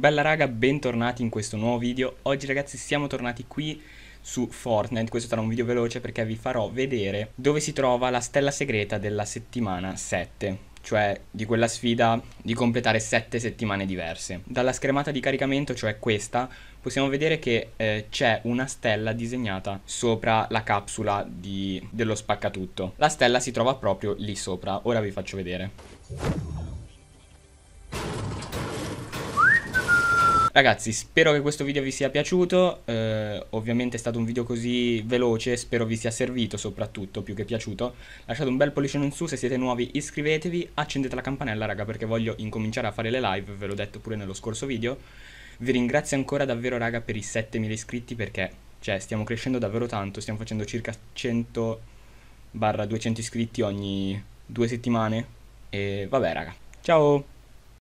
Bella raga, bentornati in questo nuovo video. Oggi ragazzi siamo tornati qui su Fortnite, questo sarà un video veloce perché vi farò vedere dove si trova la stella segreta della settimana 7 cioè di quella sfida di completare 7 settimane diverse. Dalla schermata di caricamento, cioè questa, possiamo vedere che eh, c'è una stella disegnata sopra la capsula di... dello spaccatutto. La stella si trova proprio lì sopra, ora vi faccio vedere. Ragazzi, spero che questo video vi sia piaciuto, eh, ovviamente è stato un video così veloce, spero vi sia servito soprattutto, più che piaciuto. Lasciate un bel pollicione in su se siete nuovi, iscrivetevi, accendete la campanella raga perché voglio incominciare a fare le live, ve l'ho detto pure nello scorso video. Vi ringrazio ancora davvero raga per i 7000 iscritti perché cioè, stiamo crescendo davvero tanto, stiamo facendo circa 100-200 iscritti ogni due settimane e vabbè raga, ciao!